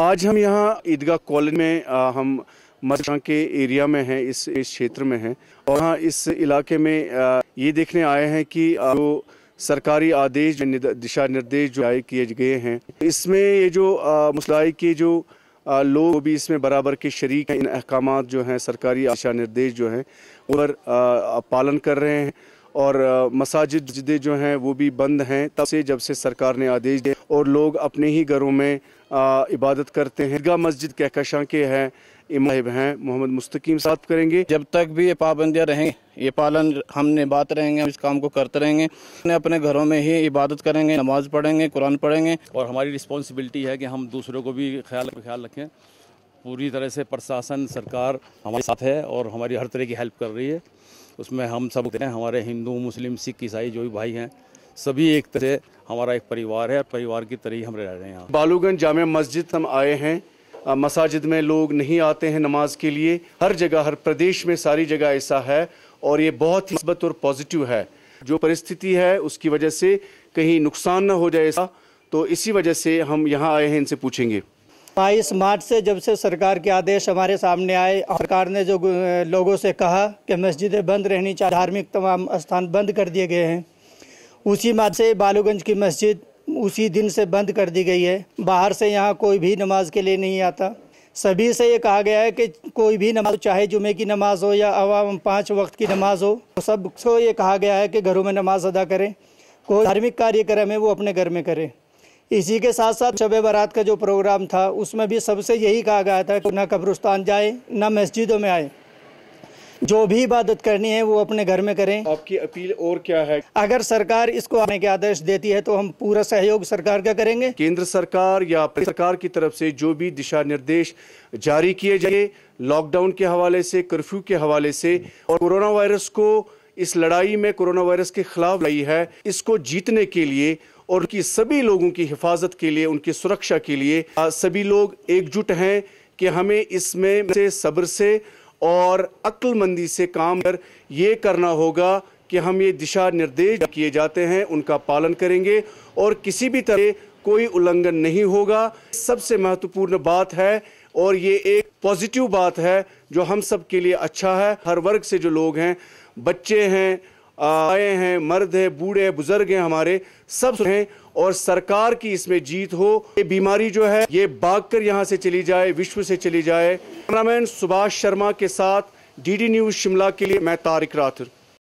आज हम यहाँ ईदगाह कॉलेज में आ, हम मदरसा के एरिया में हैं इस इस क्षेत्र में हैं और यहाँ इस इलाके में आ, ये देखने आए हैं कि जो सरकारी आदेश दिशा निर्देश जो जारी किए गए हैं इसमें ये जो मुसलाई के जो आ, लोग भी इसमें बराबर के शरीक हैं इन अहकाम जो हैं सरकारी दिशा निर्देश जो हैं पर पालन कर रहे हैं और मसाजिद जो हैं वो भी बंद हैं तब से जब से सरकार ने आदेश दिए और लोग अपने ही घरों में आ, इबादत करते हैं ईदगाह मस्जिद कहकशां के हैं इमाम हैं मोहम्मद मुस्तकीम साथ करेंगे जब तक भी ये पाबंदियाँ रहेंगे ये पालन हम निभाते रहेंगे हम इस काम को करते रहेंगे अपने अपने घरों में ही इबादत करेंगे नमाज पढ़ेंगे कुरान पढ़ेंगे और हमारी रिस्पॉन्सिबिलिटी है कि हम दूसरों को भी ख्याल ख्याल रखें पूरी तरह से प्रशासन सरकार हमारे साथ है और हमारी हर तरह की हेल्प कर रही है उसमें हम सब हैं हमारे हिंदू मुस्लिम सिख ईसाई जो भी भाई हैं सभी एक तरह हमारा एक परिवार है और परिवार की तरह ही हम रह रहे हैं बालूगंज जाम मस्जिद हम आए हैं मसाजिद में लोग नहीं आते हैं नमाज के लिए हर जगह हर प्रदेश में सारी जगह ऐसा है और ये बहुत ही मस्बत और पॉजिटिव है जो परिस्थिति है उसकी वजह से कहीं नुकसान ना हो जाए ऐसा तो इसी वजह से हम यहाँ आए हैं इनसे पूछेंगे बाईस मार्च से जब से सरकार के आदेश हमारे सामने आए सरकार ने जो लोगों से कहा कि मस्जिदें बंद रहनी चाहिए धार्मिक तमाम स्थान बंद कर दिए गए हैं उसी मार्च से बालूगंज की मस्जिद उसी दिन से बंद कर दी गई है बाहर से यहाँ कोई भी नमाज के लिए नहीं आता सभी से ये कहा गया है कि कोई भी नमाज चाहे जुमे की नमाज़ हो या अवाम पाँच वक्त की नमाज़ हो तो सबको ये कहा गया है कि घरों में नमाज़ अदा करें कोई धार्मिक कार्यक्रम है वो अपने घर में करें इसी के साथ साथ शब बारात का जो प्रोग्राम था उसमें भी सबसे यही कहा गया था कि ना कब्रस्तान जाए ना मस्जिदों में आए जो भी इबादत करनी है वो अपने घर में करें आपकी अपील और क्या है अगर सरकार इसको आने के आदेश देती है तो हम पूरा सहयोग सरकार का करेंगे केंद्र सरकार या सरकार की तरफ से जो भी दिशा निर्देश जारी किए जाए लॉकडाउन के हवाले से कर्फ्यू के हवाले से और कोरोना वायरस को इस लड़ाई में कोरोना वायरस के खिलाफ लाई है इसको जीतने के लिए और उनकी सभी लोगों की हिफाजत के लिए उनकी सुरक्षा के लिए सभी लोग एकजुट हैं कि हमें इसमें से सब्र से और अक्लमंदी से काम कर ये करना होगा कि हम ये दिशा निर्देश किए जाते हैं उनका पालन करेंगे और किसी भी तरह कोई उल्लंघन नहीं होगा सबसे महत्वपूर्ण बात है और ये एक पॉजिटिव बात है जो हम सब के लिए अच्छा है हर वर्ग से जो लोग हैं बच्चे हैं आए हैं मर्द हैं बूढ़े हैं बुजुर्ग हैं हमारे सब हैं और सरकार की इसमें जीत हो ये बीमारी जो है ये भाग कर यहाँ से चली जाए विश्व से चली जाए कैमरामैन सुभाष शर्मा के साथ डीडी न्यूज़ शिमला के लिए मैं तारिक राथुर